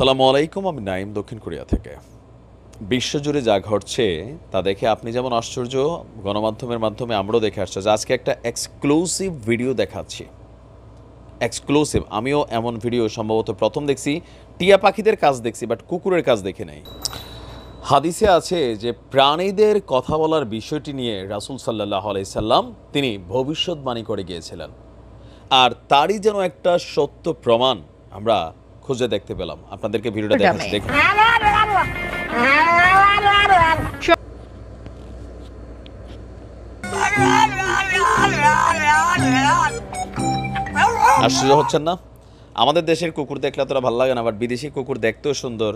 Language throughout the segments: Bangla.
সালাম আলাইকুম আমি নাইম দক্ষিণ কোরিয়া থেকে বিশ্বজুড়ে যা ঘটছে তা দেখে আপনি যেমন আশ্চর্য গণমাধ্যমের মাধ্যমে আমরাও দেখে যে আজকে একটা এক্সক্লুসিভ ভিডিও দেখাচ্ছি এক্সক্লুসিভ আমিও এমন ভিডিও সম্ভবত প্রথম দেখছি টিয়া পাখিদের কাজ দেখছি বাট কুকুরের কাজ দেখি নাই হাদিসে আছে যে প্রাণীদের কথা বলার বিষয়টি নিয়ে রাসুল সাল্লাহ আলাইসাল্লাম তিনি ভবিষ্যৎবাণী করে গিয়েছিলেন আর তারই যেন একটা সত্য প্রমাণ আমরা খুঁজে দেখতে পেলাম আপনাদেরকে ভিডিওটা দেখাচ্ছি দেখুন আশ্চর্য হচ্ছেন না আমাদের দেশের কুকুর দেখলে তোরা ভালো লাগে না বাট বিদেশি কুকুর দেখতেও সুন্দর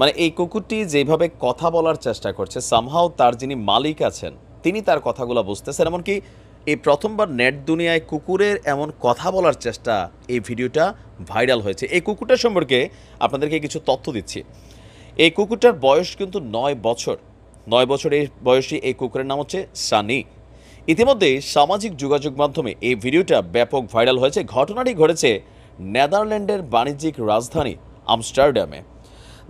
মানে এই কুকুরটি যেভাবে কথা বলার চেষ্টা করছে সামহাও তার যিনি মালিক আছেন তিনি তার কথাগুলো বুঝতেছেন এমনকি এই প্রথমবার নেট দুনিয়ায় কুকুরের এমন কথা বলার চেষ্টা এই ভিডিওটা ভাইরাল হয়েছে এই কুকুরটা সম্পর্কে আপনাদেরকে কিছু তথ্য দিচ্ছি এই কুকুরটার বয়স কিন্তু নয় বছর নয় বছরের বয়সী এই কুকুরের নাম হচ্ছে সানি ইতিমধ্যে সামাজিক যোগাযোগ মাধ্যমে এই ভিডিওটা ব্যাপক ভাইরাল হয়েছে ঘটনাটি ঘটেছে নেদারল্যান্ডের বাণিজ্যিক রাজধানী আমস্টারডামে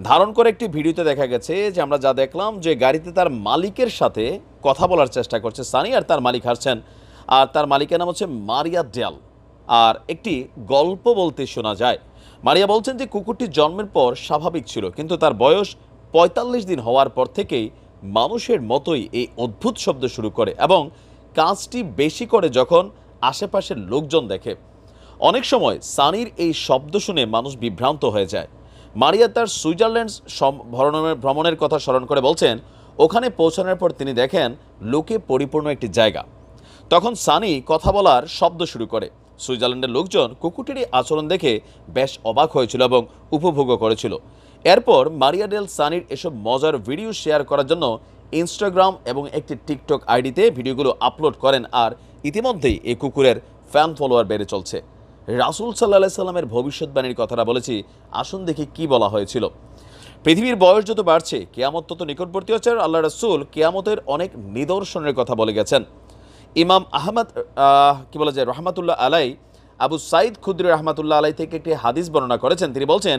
ধারণ করে একটি ভিডিওতে দেখা গেছে যে আমরা যা দেখলাম যে গাড়িতে তার মালিকের সাথে কথা বলার চেষ্টা করছে সানি আর তার মালিক হারছেন আর তার মালিকের নাম হচ্ছে মারিয়া ডেয়াল আর একটি গল্প বলতে শোনা যায় মারিয়া বলছেন যে কুকুরটি জন্মের পর স্বাভাবিক ছিল কিন্তু তার বয়স পঁয়তাল্লিশ দিন হওয়ার পর থেকেই মানুষের মতোই এই অদ্ভুত শব্দ শুরু করে এবং কাজটি বেশি করে যখন আশেপাশের লোকজন দেখে অনেক সময় সানির এই শব্দ শুনে মানুষ বিভ্রান্ত হয়ে যায় মারিয়া তার সুইজারল্যান্ড ভ্রমণের কথা স্মরণ করে বলছেন ওখানে পৌঁছানোর পর তিনি দেখেন লোকে পরিপূর্ণ একটি জায়গা তখন সানি কথা বলার শব্দ শুরু করে সুইজারল্যান্ডের লোকজন কুকুরটির আচরণ দেখে বেশ অবাক হয়েছিল এবং উপভোগ করেছিল এরপর মারিয়া ডেল সানির এসব মজার ভিডিও শেয়ার করার জন্য ইনস্টাগ্রাম এবং একটি টিকটক আইডিতে ভিডিওগুলো আপলোড করেন আর ইতিমধ্যেই এই কুকুরের ফ্যান ফলোয়ার বেড়ে চলছে রাসুল সাল্লা সাল্লামের ভবিষ্যৎবাণীর কথাটা বলেছি আসুন দেখি কি বলা হয়েছিল পৃথিবীর বয়স যত বাড়ছে কেয়ামত তত নিকটবর্তী হচ্ছে আর আল্লাহ রাসুল কেয়ামতের অনেক নিদর্শনের কথা বলে গেছেন ইমাম আহমদ কি বলা যায় রহমাতুল্লাহ আলাই আবু সাইদ খুদ্রি রহমাতুল্লাহ আলাই থেকে একটি হাদিস বর্ণনা করেছেন তিনি বলছেন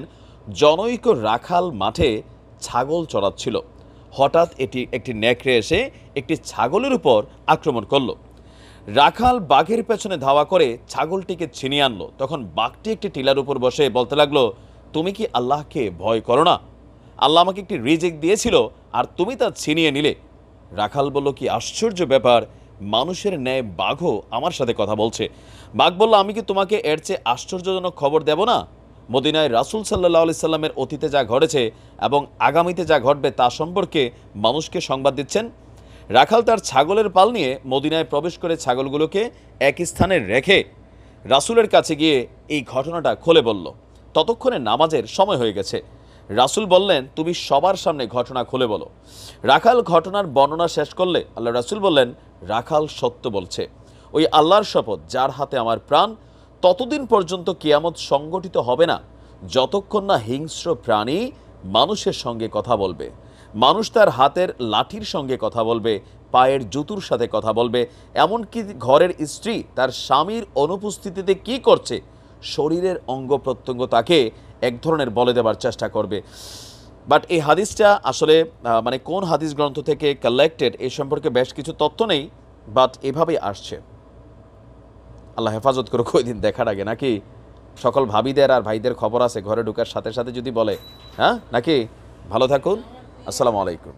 জনৈক রাখাল মাঠে ছাগল চড়াচ্ছিল হঠাৎ এটি একটি নেকড়ে এসে একটি ছাগলের উপর আক্রমণ করল রাখাল বাঘের পেছনে ধাওয়া করে ছাগলটিকে ছিনিয়ে আনলো তখন বাঘটি একটি টিলার উপর বসে বলতে লাগলো তুমি কি আল্লাহকে ভয় করো না আল্লাহ আমাকে একটি রিজেক দিয়েছিল আর তুমি তা ছিনিয়ে নিলে রাখাল বলল কি আশ্চর্য ব্যাপার মানুষের ন্যায় বাঘও আমার সাথে কথা বলছে বাঘ বলল আমি কি তোমাকে এর চেয়ে আশ্চর্যজনক খবর দেব না মদিনায় রাসুল সাল্লাহ আলি সাল্লামের অতীতে যা ঘটেছে এবং আগামীতে যা ঘটবে তা সম্পর্কে মানুষকে সংবাদ দিচ্ছেন রাখাল তার ছাগলের পাল নিয়ে মদিনায় প্রবেশ করে ছাগলগুলোকে এক স্থানে রেখে রাসুলের কাছে গিয়ে এই ঘটনাটা খোলে বলল ততক্ষণে নামাজের সময় হয়ে গেছে রাসুল বললেন তুমি সবার সামনে ঘটনা খুলে বলো রাখাল ঘটনার বর্ণনা শেষ করলে আল্লাহ রাসুল বললেন রাখাল সত্য বলছে ওই আল্লাহর শপথ যার হাতে আমার প্রাণ ততদিন পর্যন্ত কেয়ামত সংগঠিত হবে না যতক্ষণ না হিংস্র প্রাণী মানুষের সঙ্গে কথা বলবে মানুষ তার হাতের লাঠির সঙ্গে কথা বলবে পায়ের জুতুর সাথে কথা বলবে এমনকি ঘরের স্ত্রী তার স্বামীর অনুপস্থিতিতে কি করছে শরীরের অঙ্গ প্রত্যঙ্গ তাকে এক ধরনের বলে দেবার চেষ্টা করবে বাট এই হাদিসটা আসলে মানে কোন হাদিস গ্রন্থ থেকে কালেক্টেড এ সম্পর্কে বেশ কিছু তথ্য নেই বাট এভাবেই আসছে আল্লাহ হেফাজত করে কই দিন দেখার আগে নাকি সকল ভাবিদের আর ভাইদের খবর আছে ঘরে ঢুকার সাথে সাথে যদি বলে হ্যাঁ নাকি ভালো থাকুন আসসালামু আলাইকুম